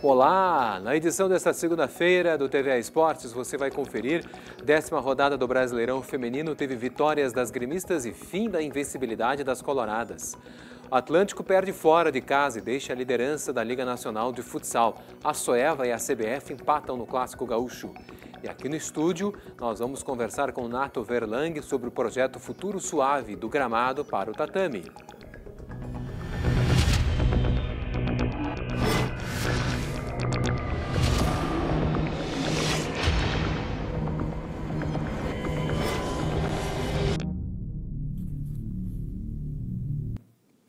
Olá! Na edição desta segunda-feira do TVA Esportes, você vai conferir. Décima rodada do Brasileirão Feminino teve vitórias das gremistas e fim da invencibilidade das coloradas. Atlântico perde fora de casa e deixa a liderança da Liga Nacional de Futsal. A Soeva e a CBF empatam no Clássico Gaúcho. E aqui no estúdio, nós vamos conversar com Nato Verlang sobre o projeto Futuro Suave do Gramado para o Tatame.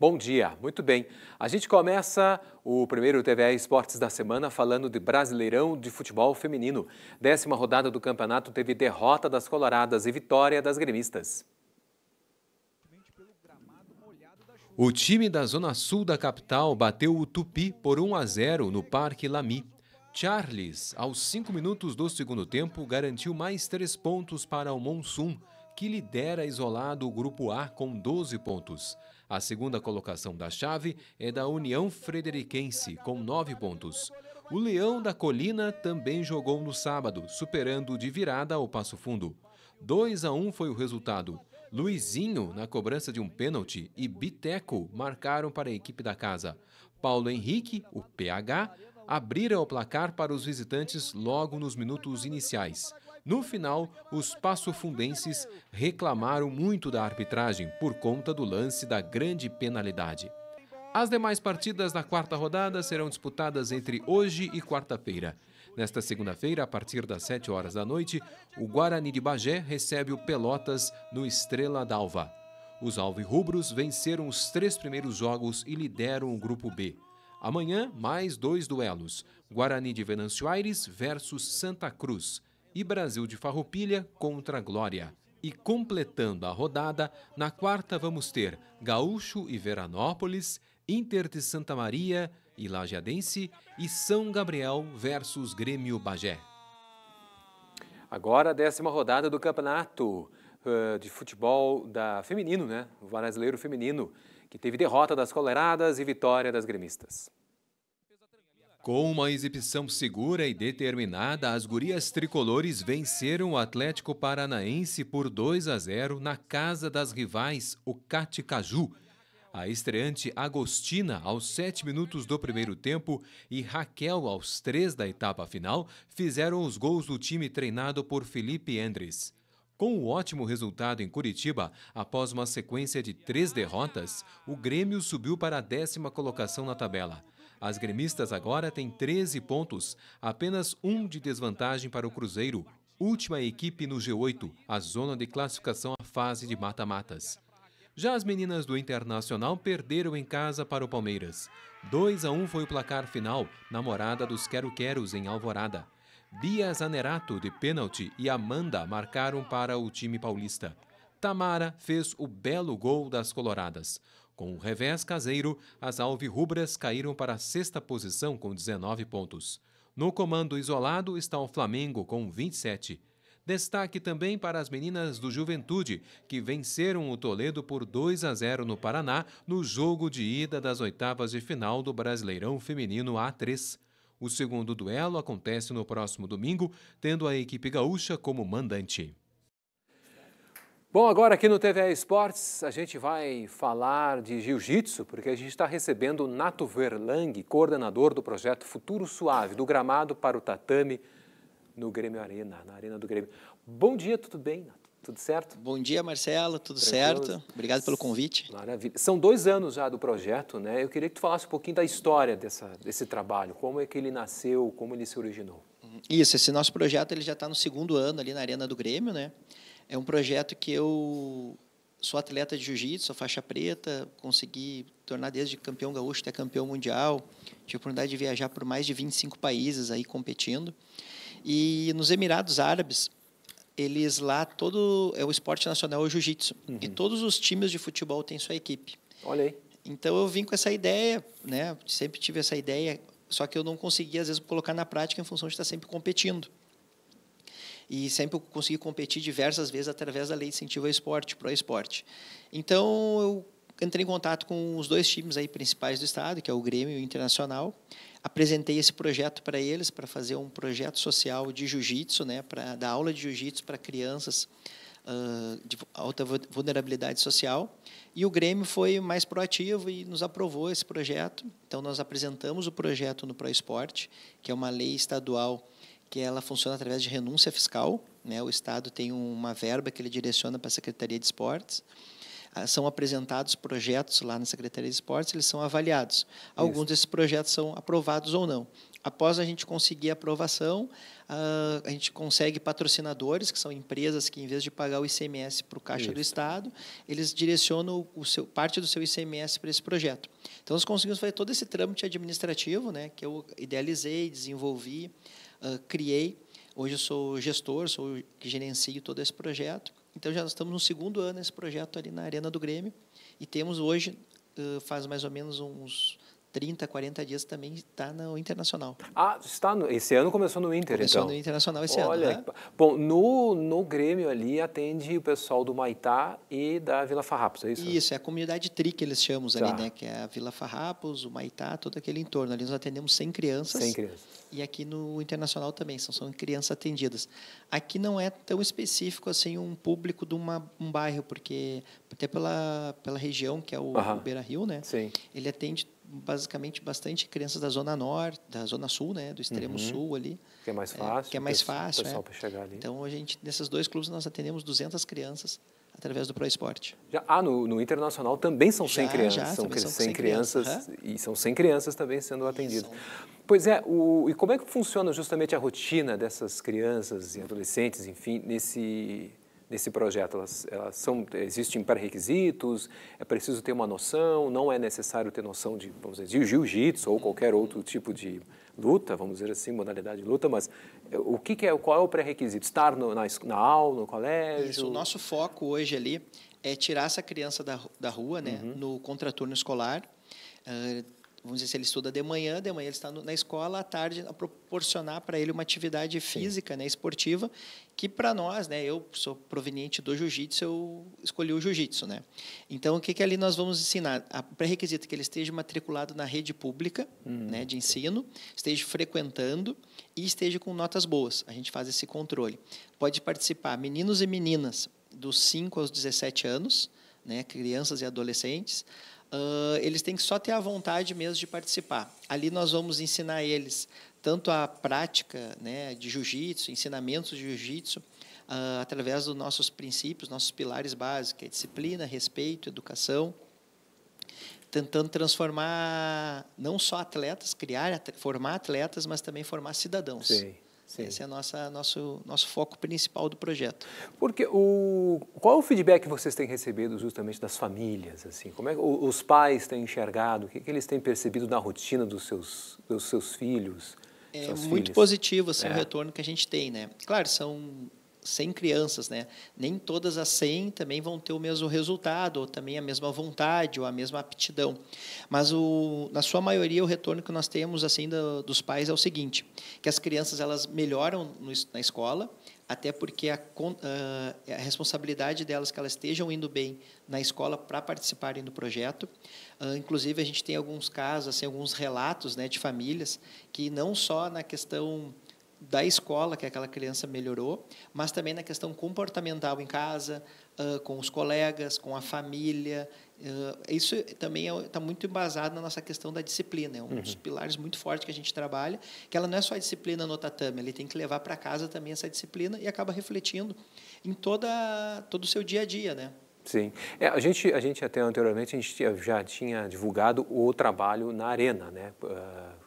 Bom dia, muito bem. A gente começa o primeiro TVE Esportes da semana falando de Brasileirão de Futebol Feminino. Décima rodada do campeonato teve derrota das Coloradas e vitória das gremistas. O time da Zona Sul da capital bateu o Tupi por 1 a 0 no Parque Lamy. Charles, aos cinco minutos do segundo tempo, garantiu mais três pontos para o Monsum, que lidera isolado o Grupo A com 12 pontos. A segunda colocação da chave é da União Frederiquense, com nove pontos. O Leão da Colina também jogou no sábado, superando de virada o Passo Fundo. 2 a 1 foi o resultado. Luizinho, na cobrança de um pênalti, e Biteco marcaram para a equipe da casa. Paulo Henrique, o PH, abriram o placar para os visitantes logo nos minutos iniciais. No final, os passofundenses reclamaram muito da arbitragem por conta do lance da grande penalidade. As demais partidas da quarta rodada serão disputadas entre hoje e quarta-feira. Nesta segunda-feira, a partir das 7 horas da noite, o Guarani de Bagé recebe o Pelotas no Estrela d'Alva. Os alvirrubros venceram os três primeiros jogos e lideram o grupo B. Amanhã, mais dois duelos: Guarani de Venâncio Aires versus Santa Cruz e Brasil de Farroupilha contra Glória. E completando a rodada, na quarta vamos ter Gaúcho e Veranópolis, Inter de Santa Maria e Lajeadense e São Gabriel versus Grêmio Bagé. Agora a décima rodada do campeonato uh, de futebol da feminino, né? O brasileiro feminino, que teve derrota das Coleradas e vitória das gremistas. Com uma exibição segura e determinada, as gurias tricolores venceram o Atlético Paranaense por 2 a 0 na casa das rivais, o Caju. A estreante Agostina, aos 7 minutos do primeiro tempo, e Raquel, aos 3 da etapa final, fizeram os gols do time treinado por Felipe Endres. Com o um ótimo resultado em Curitiba, após uma sequência de três derrotas, o Grêmio subiu para a décima colocação na tabela. As gremistas agora têm 13 pontos, apenas um de desvantagem para o Cruzeiro, última equipe no G8, a zona de classificação à fase de mata-matas. Já as meninas do Internacional perderam em casa para o Palmeiras. 2 a 1 foi o placar final na morada dos Quero-Queros em Alvorada. Bia Zanerato, de pênalti, e Amanda marcaram para o time paulista. Tamara fez o belo gol das Coloradas. Com o revés caseiro, as alvirrubras caíram para a sexta posição com 19 pontos. No comando isolado está o Flamengo com 27. Destaque também para as meninas do Juventude, que venceram o Toledo por 2 a 0 no Paraná no jogo de ida das oitavas de final do Brasileirão Feminino A3. O segundo duelo acontece no próximo domingo, tendo a equipe gaúcha como mandante. Bom, agora aqui no TV Esportes a gente vai falar de jiu-jitsu, porque a gente está recebendo o Nato Verlang, coordenador do projeto Futuro Suave, do gramado para o tatame no Grêmio Arena, na Arena do Grêmio. Bom dia, tudo bem, Nato? Tudo certo? Bom dia, Marcelo. Tudo certo? Obrigado pelo convite. Maravilha. São dois anos já do projeto, né? Eu queria que tu falasse um pouquinho da história dessa, desse trabalho. Como é que ele nasceu? Como ele se originou? Isso. Esse nosso projeto ele já está no segundo ano ali na Arena do Grêmio, né? É um projeto que eu sou atleta de jiu-jitsu, sou faixa preta, consegui tornar desde campeão gaúcho até campeão mundial. Tive a oportunidade de viajar por mais de 25 países aí competindo. E nos Emirados Árabes, eles lá todo é o esporte nacional é o jiu-jitsu uhum. e todos os times de futebol têm sua equipe. Olha aí. Então eu vim com essa ideia, né? Sempre tive essa ideia, só que eu não conseguia às vezes colocar na prática em função de estar sempre competindo e sempre consegui competir diversas vezes através da lei de incentivo ao esporte, pro esporte. Então eu entrei em contato com os dois times aí principais do estado, que é o Grêmio e o Internacional. Apresentei esse projeto para eles para fazer um projeto social de jiu-jitsu, né, para dar aula de jiu-jitsu para crianças uh, de alta vulnerabilidade social. E o Grêmio foi mais proativo e nos aprovou esse projeto. Então nós apresentamos o projeto no Pro Esporte, que é uma lei estadual que ela funciona através de renúncia fiscal. Né? O Estado tem uma verba que ele direciona para a Secretaria de Esportes. Ah, são apresentados projetos lá na Secretaria de Esportes, eles são avaliados. Alguns Isso. desses projetos são aprovados ou não. Após a gente conseguir a aprovação, ah, a gente consegue patrocinadores, que são empresas que, em vez de pagar o ICMS para o Caixa Isso. do Estado, eles direcionam o seu, parte do seu ICMS para esse projeto. Então, nós conseguimos fazer todo esse trâmite administrativo, né, que eu idealizei, desenvolvi, ah, criei. Hoje eu sou gestor, sou que gerencio todo esse projeto. Então já estamos no segundo ano esse projeto ali na Arena do Grêmio e temos hoje ah, faz mais ou menos uns 30, 40 dias também está no Internacional. Ah, está no, esse ano começou no Inter, começou então. Começou no Internacional esse Olha, ano, né? Bom, no, no Grêmio ali atende o pessoal do Maitá e da Vila Farrapos, é isso? Isso, é a comunidade TRI que eles chamam tá. ali, né? Que é a Vila Farrapos, o Maitá, todo aquele entorno. Ali nós atendemos 100 crianças. 100 crianças. E aqui no Internacional também, são, são crianças atendidas. Aqui não é tão específico assim um público de uma, um bairro, porque até pela, pela região, que é o, uh -huh. o Beira-Rio, né? Sim. Ele atende basicamente bastante crianças da zona norte, da zona sul, né, do extremo uhum. sul ali. Que é mais é, fácil. É, que é mais fácil, pessoal é. para chegar ali. Então a gente nesses dois clubes nós atendemos 200 crianças através do Pro Já ah, no, no, internacional também são 100 já, crianças, já, são, são 100 crianças, crianças uhum. e são 100 crianças também sendo atendidas. Pois é, o, e como é que funciona justamente a rotina dessas crianças e adolescentes, enfim, nesse nesse projeto? Elas, elas são, existem pré-requisitos? É preciso ter uma noção? Não é necessário ter noção de, vamos dizer, de jiu-jitsu ou qualquer outro tipo de luta, vamos dizer assim, modalidade de luta, mas é, o que, que é, qual é o pré-requisito? Estar no, na, na aula, no colégio? Isso, o nosso foco hoje ali é tirar essa criança da, da rua, né, uhum. no contraturno escolar, uh, vamos dizer, se ele estuda de manhã, de manhã ele está na escola, à tarde a proporcionar para ele uma atividade física, né, esportiva, que para nós, né, eu sou proveniente do jiu-jitsu, eu escolhi o jiu-jitsu, né. Então o que que ali nós vamos ensinar? A pré-requisito é que ele esteja matriculado na rede pública, hum. né, de ensino, esteja frequentando e esteja com notas boas. A gente faz esse controle. Pode participar meninos e meninas dos 5 aos 17 anos né, crianças e adolescentes, uh, eles têm que só ter a vontade mesmo de participar. Ali nós vamos ensinar eles tanto a prática né, de jiu-jitsu, ensinamentos de jiu-jitsu, uh, através dos nossos princípios, nossos pilares básicos, é disciplina, respeito, educação, tentando transformar não só atletas, criar, formar atletas, mas também formar cidadãos. Sim. Sim. Esse é o nosso, nosso foco principal do projeto. Porque o, qual é o feedback que vocês têm recebido justamente das famílias? assim Como é que os pais têm enxergado? O que, que eles têm percebido na rotina dos seus, dos seus filhos? É seus muito filhos? positivo assim, é. o retorno que a gente tem. né Claro, são 100 crianças, né? Nem todas as 100 também vão ter o mesmo resultado, ou também a mesma vontade, ou a mesma aptidão. Mas o, na sua maioria o retorno que nós temos assim do, dos pais é o seguinte, que as crianças elas melhoram no, na escola, até porque a, ah, é a, responsabilidade delas que elas estejam indo bem na escola para participarem do projeto. Uh, inclusive a gente tem alguns casos, assim, alguns relatos, né, de famílias que não só na questão da escola que aquela criança melhorou, mas também na questão comportamental em casa, com os colegas, com a família. isso também está é muito embasado na nossa questão da disciplina. É um uhum. dos pilares muito fortes que a gente trabalha, que ela não é só a disciplina no tatame, ele tem que levar para casa também essa disciplina e acaba refletindo em toda, todo o seu dia a dia, né? Sim. É, a, gente, a gente até anteriormente a gente já tinha divulgado o trabalho na arena, né? Uh,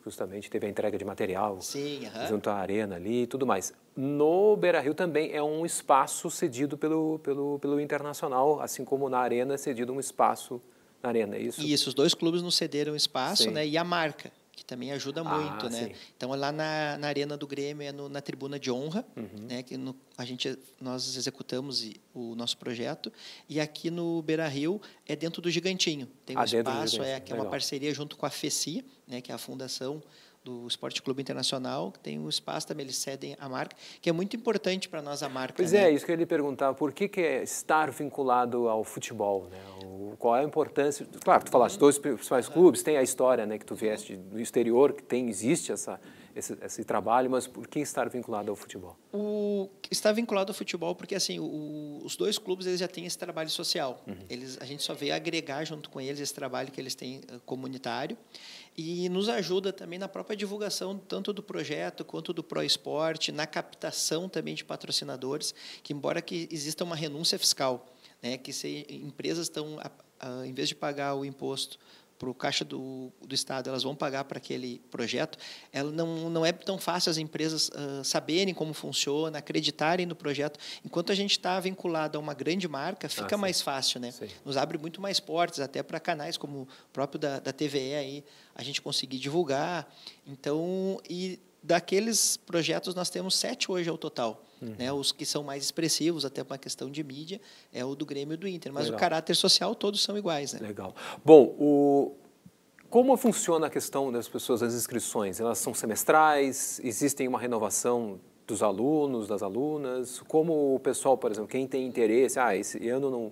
justamente teve a entrega de material Sim, uh -huh. junto à arena ali e tudo mais. No Beira Rio também é um espaço cedido pelo, pelo, pelo Internacional, assim como na arena é cedido um espaço na arena, é isso? Isso, os dois clubes nos cederam espaço Sim. né, e a marca que também ajuda ah, muito, ah, né? Sim. Então lá na, na arena do Grêmio é no, na tribuna de honra, uhum. né? Que no, a gente nós executamos o nosso projeto e aqui no Beira Rio é dentro do Gigantinho, tem ah, um espaço é que é uma parceria junto com a FECI, né? Que é a Fundação do Esporte Clube Internacional, que tem um espaço também, eles cedem a marca, que é muito importante para nós a marca. Pois né? é, isso que eu ia lhe perguntar, por que, que é estar vinculado ao futebol? Né? O, qual é a importância? Claro, tu falaste, uhum. dois principais clubes, tem a história né, que tu vieste do exterior, que tem, existe essa esse, esse, trabalho, mas por que estar vinculado ao futebol? O, está vinculado ao futebol porque assim o, os dois clubes eles já têm esse trabalho social. Uhum. Eles, a gente só veio agregar junto com eles esse trabalho que eles têm eh, comunitário e nos ajuda também na própria divulgação tanto do projeto quanto do Pro Esporte, na captação também de patrocinadores, que embora que exista uma renúncia fiscal, né, que se empresas estão em vez de pagar o imposto para o caixa do, do Estado, elas vão pagar para aquele projeto, ela não, não é tão fácil as empresas uh, saberem como funciona, acreditarem no projeto. Enquanto a gente está vinculado a uma grande marca, ah, fica ah, mais fácil, né? Sim. Nos abre muito mais portas, até para canais como o próprio da, da TVE aí, a gente conseguir divulgar. Então, e daqueles projetos nós temos sete hoje ao total. Uhum. Né? Os que são mais expressivos, até uma questão de mídia, é o do Grêmio e do Inter. Mas Legal. o caráter social, todos são iguais. Né? Legal. Bom, o... como funciona a questão das pessoas, das inscrições? Elas são semestrais? Existem uma renovação dos alunos, das alunas? Como o pessoal, por exemplo, quem tem interesse, ah, esse ano não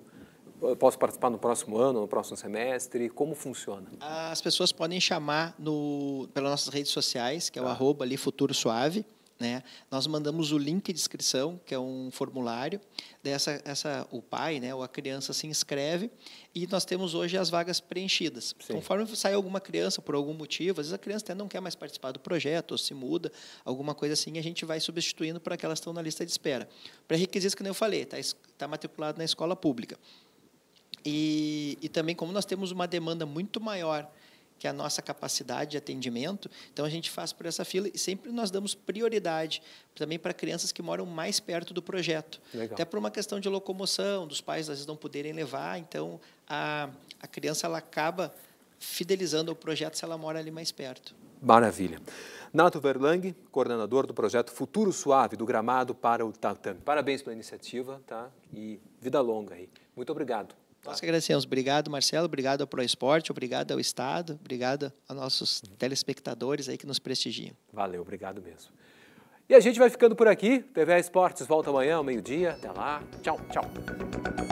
eu posso participar no próximo ano, no próximo semestre? Como funciona? As pessoas podem chamar no, pelas nossas redes sociais, que é o tá. arroba ali Futuro Suave. Né? Nós mandamos o link de inscrição, que é um formulário. Dessa, essa, o pai né, ou a criança se inscreve e nós temos hoje as vagas preenchidas. Sim. Conforme sai alguma criança, por algum motivo, às vezes a criança até não quer mais participar do projeto, ou se muda, alguma coisa assim, a gente vai substituindo para que elas estão na lista de espera. Para requisitos que nem eu falei, está tá matriculado na escola pública. E, e também, como nós temos uma demanda muito maior que a nossa capacidade de atendimento, então a gente faz por essa fila e sempre nós damos prioridade também para crianças que moram mais perto do projeto. Legal. Até por uma questão de locomoção, dos pais às vezes não poderem levar, então a, a criança ela acaba fidelizando ao projeto se ela mora ali mais perto. Maravilha. Nato Verlang, coordenador do projeto Futuro Suave do Gramado para o Tatame. Parabéns pela iniciativa, tá? E vida longa aí. Muito obrigado. Tá. Nós que agradecemos. Obrigado, Marcelo. Obrigado ao ProEsporte. Obrigado ao Estado. Obrigado a nossos telespectadores aí que nos prestigiam. Valeu, obrigado mesmo. E a gente vai ficando por aqui. TV Esportes volta amanhã, ao meio-dia. Até lá. Tchau, tchau.